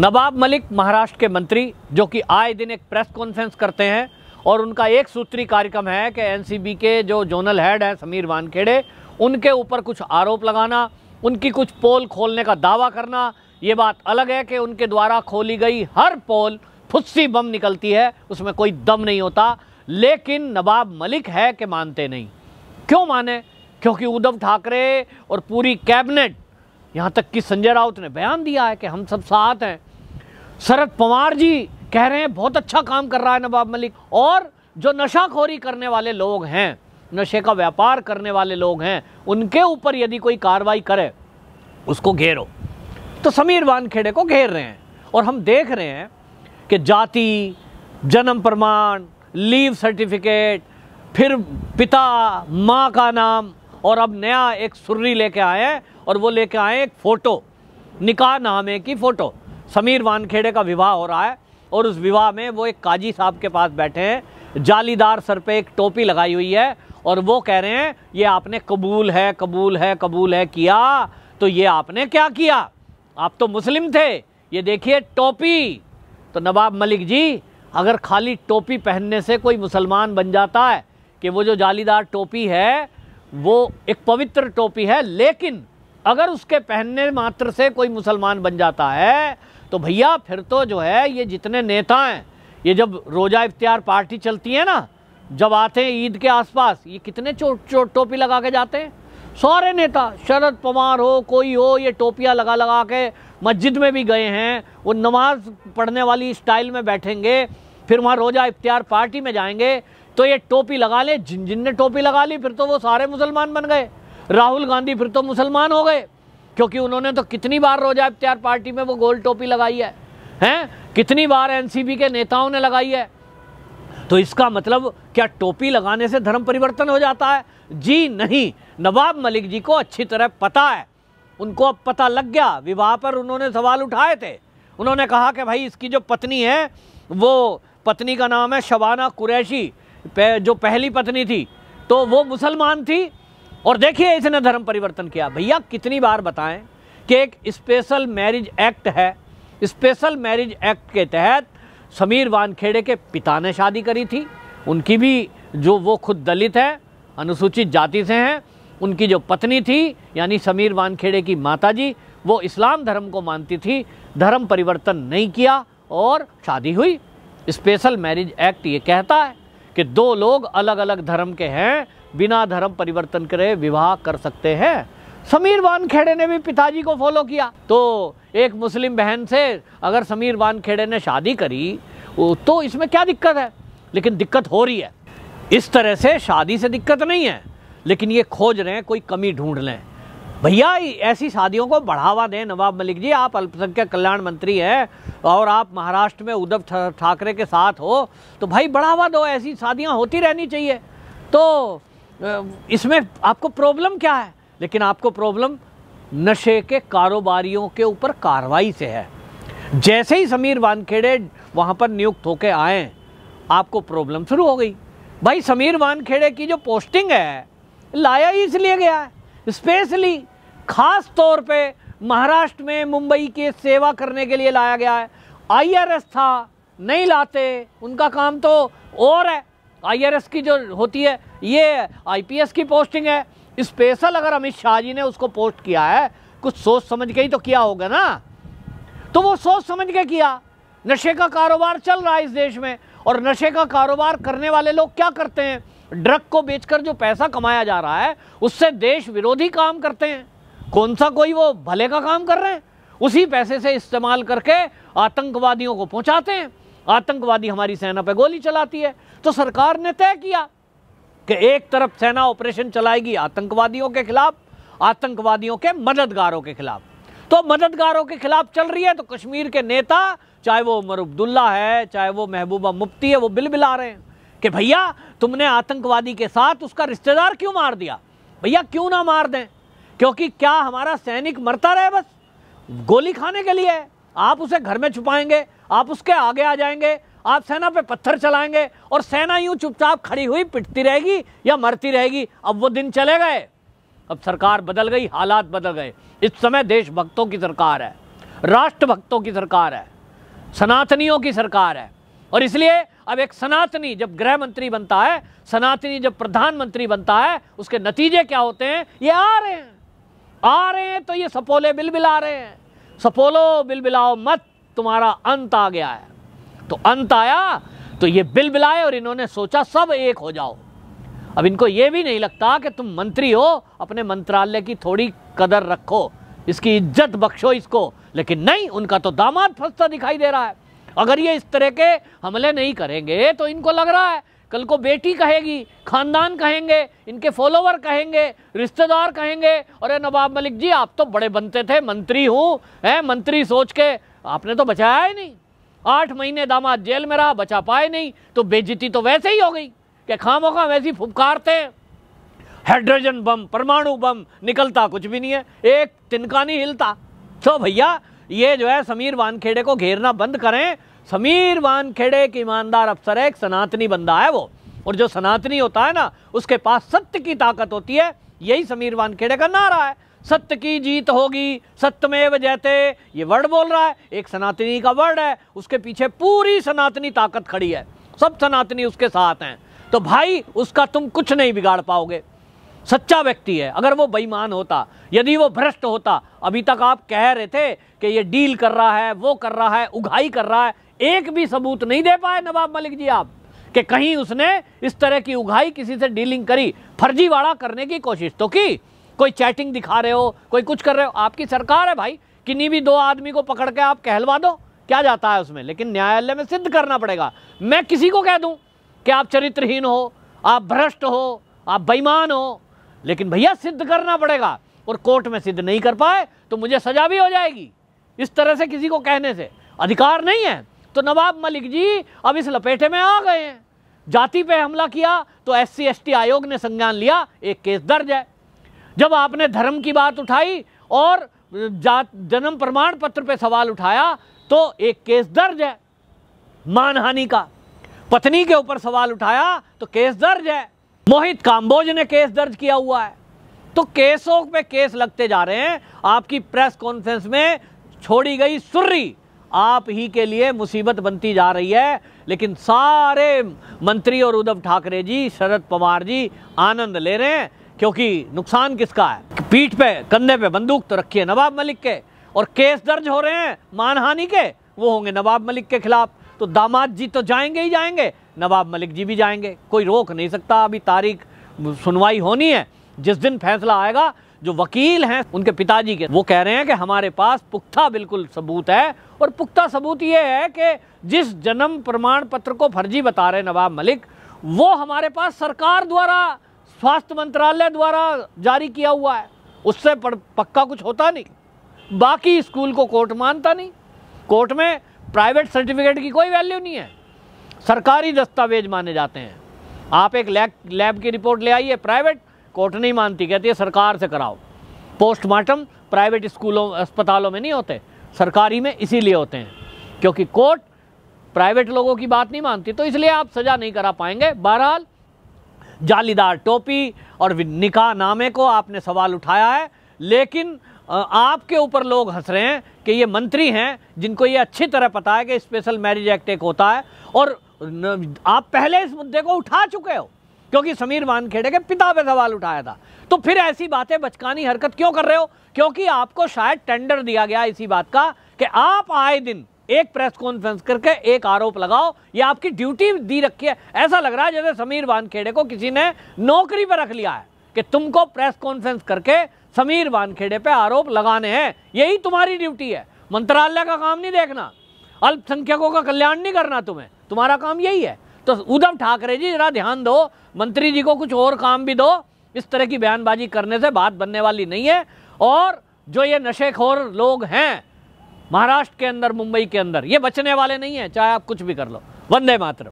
नवाब मलिक महाराष्ट्र के मंत्री जो कि आए दिन एक प्रेस कॉन्फ्रेंस करते हैं और उनका एक सूत्री कार्यक्रम है कि एनसीबी के जो जोनल हेड हैं समीर वानखेड़े उनके ऊपर कुछ आरोप लगाना उनकी कुछ पोल खोलने का दावा करना ये बात अलग है कि उनके द्वारा खोली गई हर पोल फुस्सी बम निकलती है उसमें कोई दम नहीं होता लेकिन नवाब मलिक है कि मानते नहीं क्यों माने क्योंकि उद्धव ठाकरे और पूरी कैबिनेट यहाँ तक कि संजय राउत ने बयान दिया है कि हम सब साथ हैं शरद पवार जी कह रहे हैं बहुत अच्छा काम कर रहा है नवाब मलिक और जो नशाखोरी करने वाले लोग हैं नशे का व्यापार करने वाले लोग हैं उनके ऊपर यदि कोई कार्रवाई करे उसको घेरो तो समीर वानखेड़े को घेर रहे हैं और हम देख रहे हैं कि जाति जन्म प्रमाण लीव सर्टिफिकेट फिर पिता माँ का नाम और अब नया एक सुर्री लेके आए हैं और वो लेके आए एक फ़ोटो निकाह नामे की फ़ोटो समीर वानखेड़े का विवाह हो रहा है और उस विवाह में वो एक काजी साहब के पास बैठे हैं जालीदार सर पे एक टोपी लगाई हुई है और वो कह रहे हैं ये आपने कबूल है कबूल है कबूल है किया तो ये आपने क्या किया आप तो मुस्लिम थे ये देखिए टोपी तो नवाब मलिक जी अगर खाली टोपी पहनने से कोई मुसलमान बन जाता है कि वो जो जालीदार टोपी है वो एक पवित्र टोपी है लेकिन अगर उसके पहनने मात्र से कोई मुसलमान बन जाता है तो भैया फिर तो जो है ये जितने नेता हैं ये जब रोज़ा इफ्तार पार्टी चलती है ना जब आते हैं ईद के आसपास ये कितने चोट चोट टोपी लगा के जाते हैं सारे नेता शरद पवार हो कोई हो ये टोपियाँ लगा लगा के मस्जिद में भी गए हैं वो नमाज पढ़ने वाली स्टाइल में बैठेंगे फिर वहाँ रोज़ा इफ्तार पार्टी में जाएंगे तो ये टोपी लगा ले जिन जिन ने टोपी लगा ली फिर तो वो सारे मुसलमान बन गए राहुल गांधी फिर तो मुसलमान हो गए क्योंकि उन्होंने तो कितनी बार रोजा इफ्तार पार्टी में वो गोल टोपी लगाई है हैं कितनी बार एनसीबी के नेताओं ने लगाई है तो इसका मतलब क्या टोपी लगाने से धर्म परिवर्तन हो जाता है जी नहीं नवाब मलिक जी को अच्छी तरह पता है उनको अब पता लग गया विवाह पर उन्होंने सवाल उठाए थे उन्होंने कहा कि भाई इसकी जो पत्नी है वो पत्नी का नाम है शबाना कुरैशी जो पहली पत्नी थी तो वो मुसलमान थी और देखिए इसने धर्म परिवर्तन किया भैया कितनी बार बताएं कि एक स्पेशल मैरिज एक्ट है स्पेशल मैरिज एक्ट के तहत समीर वानखेड़े के पिता ने शादी करी थी उनकी भी जो वो खुद दलित हैं अनुसूचित जाति से हैं उनकी जो पत्नी थी यानी समीर वानखेड़े की माताजी वो इस्लाम धर्म को मानती थी धर्म परिवर्तन नहीं किया और शादी हुई स्पेशल मैरिज एक्ट ये कहता है कि दो लोग अलग अलग धर्म के हैं बिना धर्म परिवर्तन करे विवाह कर सकते हैं समीर वानखेड़े ने भी पिताजी को फॉलो किया तो एक मुस्लिम बहन से अगर समीर वानखेड़े ने शादी करी तो इसमें क्या दिक्कत है लेकिन दिक्कत हो रही है इस तरह से शादी से दिक्कत नहीं है लेकिन ये खोज रहे हैं कोई कमी ढूंढ लें भैया ऐसी शादियों को बढ़ावा दें नवाब मलिक जी आप अल्पसंख्यक कल्याण मंत्री हैं और आप महाराष्ट्र में उद्धव ठाकरे के साथ हो तो भाई बढ़ावा दो ऐसी शादियाँ होती रहनी चाहिए तो इसमें आपको प्रॉब्लम क्या है लेकिन आपको प्रॉब्लम नशे के कारोबारियों के ऊपर कार्रवाई से है जैसे ही समीर वानखेड़े वहाँ पर नियुक्त होकर आए आपको प्रॉब्लम शुरू हो गई भाई समीर वानखेड़े की जो पोस्टिंग है लाया ही इसलिए गया है स्पेशली खास तौर पे महाराष्ट्र में मुंबई की सेवा करने के लिए लाया गया है आईआरएस था नहीं लाते उनका काम तो और है आईआरएस की जो होती है ये आईपीएस की पोस्टिंग है स्पेशल अगर अमित शाह जी ने उसको पोस्ट किया है कुछ सोच समझ के ही तो किया होगा ना तो वो सोच समझ के किया नशे का कारोबार चल रहा है इस देश में और नशे का कारोबार करने वाले लोग क्या करते हैं ड्रग को बेचकर जो पैसा कमाया जा रहा है उससे देश विरोधी काम करते हैं कौन सा कोई वो भले का काम कर रहे हैं उसी पैसे से इस्तेमाल करके आतंकवादियों को पहुंचाते हैं आतंकवादी हमारी सेना पर गोली चलाती है तो सरकार ने तय किया कि एक तरफ सेना ऑपरेशन चलाएगी आतंकवादियों के खिलाफ आतंकवादियों के मददगारों के खिलाफ तो मददगारों के खिलाफ चल रही है तो कश्मीर के नेता चाहे वो उमर अब्दुल्ला है चाहे वो महबूबा मुफ्ती है वो बिल बिला रहे हैं कि भैया तुमने आतंकवादी के साथ उसका रिश्तेदार क्यों मार दिया भैया क्यों ना मार दें क्योंकि क्या हमारा सैनिक मरता रहे बस गोली खाने के लिए है आप उसे घर में छुपाएंगे आप उसके आगे आ जाएंगे आप सेना पे पत्थर चलाएंगे और सेना यूं चुपचाप खड़ी हुई पिटती रहेगी या मरती रहेगी अब वो दिन चले गए अब सरकार बदल गई हालात बदल गए इस समय देशभक्तों की सरकार है राष्ट्रभक्तों की सरकार है सनातनियों की सरकार है और इसलिए अब एक सनातनी जब गृह मंत्री बनता है सनातनी जब प्रधानमंत्री बनता है उसके नतीजे क्या होते हैं ये आ रहे हैं आ रहे हैं तो ये सपोले बिल बिल आ रहे हैं सपोलो बिल बिलाओ मत तुम्हारा अंत आ गया है तो अंत आया तो ये बिल बिलाए और इन्होंने सोचा सब एक हो जाओ अब इनको ये भी नहीं लगता कि तुम मंत्री हो अपने मंत्रालय की थोड़ी कदर रखो इसकी इज्जत बख्शो इसको लेकिन नहीं उनका तो दामाद फंसता दिखाई दे रहा है अगर ये इस तरह के हमले नहीं करेंगे तो इनको लग रहा है कल को बेटी कहेगी खानदान कहेंगे इनके फॉलोवर कहेंगे रिश्तेदार कहेंगे अरे नवाब मलिक जी आप तो बड़े बनते थे मंत्री हूँ हैं मंत्री सोच के आपने तो बचाया ही नहीं आठ महीने दामाद जेल में रहा बचा पाए नहीं तो बेजती तो वैसे ही हो गई कि खामो खाम वैसी फुपकारते हाइड्रोजन बम परमाणु बम निकलता कुछ भी नहीं है एक तिनका नहीं हिलता तो भैया ये जो है समीर वानखेड़े को घेरना बंद करें समीर वानखेड़े एक ईमानदार अफसर है एक सनातनी बंदा है वो और जो सनातनी होता है ना उसके पास सत्य की ताकत होती है यही समीर वानखेड़े का नारा है सत्य की जीत होगी सत्यमेव जयते ये वर्ड बोल रहा है एक सनातनी का वर्ड है उसके पीछे पूरी सनातनी ताकत खड़ी है सब सनातनी उसके साथ हैं तो भाई उसका तुम कुछ नहीं बिगाड़ पाओगे सच्चा व्यक्ति है अगर वो बेईमान होता यदि वो भ्रष्ट होता अभी तक आप कह रहे थे कि ये डील कर रहा है वो कर रहा है उघाई कर रहा है एक भी सबूत नहीं दे पाए नवाब मलिक जी आप कि कहीं उसने इस तरह की उघाई किसी से डीलिंग करी फर्जीवाड़ा करने की कोशिश तो की कोई चैटिंग दिखा रहे हो कोई कुछ कर रहे हो आपकी सरकार है भाई किन्हीं भी दो आदमी को पकड़ के आप कहलवा दो क्या जाता है उसमें लेकिन न्यायालय में सिद्ध करना पड़ेगा मैं किसी को कह दूं कि आप चरित्रहीन हो आप भ्रष्ट हो आप बेईमान हो लेकिन भैया सिद्ध करना पड़ेगा और कोर्ट में सिद्ध नहीं कर पाए तो मुझे सजा भी हो जाएगी इस तरह से किसी को कहने से अधिकार नहीं है तो नवाब मलिक जी अब इस लपेटे में आ गए हैं जाति पे हमला किया तो एस सी आयोग ने संज्ञान लिया एक केस दर्ज है जब आपने धर्म की बात उठाई और जात जन्म प्रमाण पत्र पे सवाल उठाया तो एक केस दर्ज है मानहानि का पत्नी के ऊपर सवाल उठाया तो केस दर्ज है मोहित काम्बोज ने केस दर्ज किया हुआ है तो केसों पे केस लगते जा रहे हैं आपकी प्रेस कॉन्फ्रेंस में छोड़ी गई सुर्री आप ही के लिए मुसीबत बनती जा रही है लेकिन सारे मंत्री और उद्धव ठाकरे जी शरद पवार जी आनंद ले रहे हैं क्योंकि नुकसान किसका है पीठ पे कंधे पे बंदूक तो रखी है नवाब मलिक के और केस दर्ज हो रहे हैं मानहानि के वो होंगे नवाब मलिक के खिलाफ तो दामाद जी तो जाएंगे ही जाएंगे नवाब मलिक जी भी जाएंगे कोई रोक नहीं सकता अभी तारीख सुनवाई होनी है जिस दिन फैसला आएगा जो वकील हैं उनके पिताजी के वो कह रहे हैं कि हमारे पास पुख्ता बिल्कुल सबूत है और पुख्ता सबूत ये है कि जिस जन्म प्रमाण पत्र को फर्जी बता रहे नवाब मलिक वो हमारे पास सरकार द्वारा स्वास्थ्य मंत्रालय द्वारा जारी किया हुआ है उससे पक्का कुछ होता नहीं बाकी स्कूल को कोर्ट मानता नहीं कोर्ट में प्राइवेट सर्टिफिकेट की कोई वैल्यू नहीं है सरकारी दस्तावेज माने जाते हैं आप एक लैब लैब की रिपोर्ट ले आइए प्राइवेट कोर्ट नहीं मानती कहती है सरकार से कराओ पोस्टमार्टम प्राइवेट स्कूलों अस्पतालों में नहीं होते सरकारी में इसीलिए होते हैं क्योंकि कोर्ट प्राइवेट लोगों की बात नहीं मानती तो इसलिए आप सज़ा नहीं करा पाएंगे बहरहाल जालीदार टोपी और निकाह नामे को आपने सवाल उठाया है लेकिन आपके ऊपर लोग हंस रहे हैं कि ये मंत्री हैं जिनको ये अच्छी तरह पता है कि स्पेशल मैरिज एक्ट एक होता है और आप पहले इस मुद्दे को उठा चुके हो क्योंकि समीर वानखेड़े के पिता पे सवाल उठाया था तो फिर ऐसी बातें बचकानी हरकत क्यों कर रहे हो क्योंकि आपको शायद टेंडर दिया गया इसी बात का कि आप आए दिन एक प्रेस कॉन्फ्रेंस करके एक आरोप लगाओ ये आपकी ड्यूटी दी रखी है ऐसा लग रहा है जैसे समीर वानखेड़े को किसी ने नौकरी पर रख लिया है कि तुमको प्रेस कॉन्फ्रेंस करके समीर वानखेड़े पे आरोप लगाने हैं यही तुम्हारी ड्यूटी है मंत्रालय का काम नहीं देखना अल्पसंख्यकों का कल्याण नहीं करना तुम्हें तुम्हारा काम यही है तो उद्धव ठाकरे जी जरा ध्यान दो मंत्री जी को कुछ और काम भी दो इस तरह की बयानबाजी करने से बात बनने वाली नहीं है और जो ये नशेखोर लोग हैं महाराष्ट्र के अंदर मुंबई के अंदर ये बचने वाले नहीं है चाहे आप कुछ भी कर लो वंदे मातरम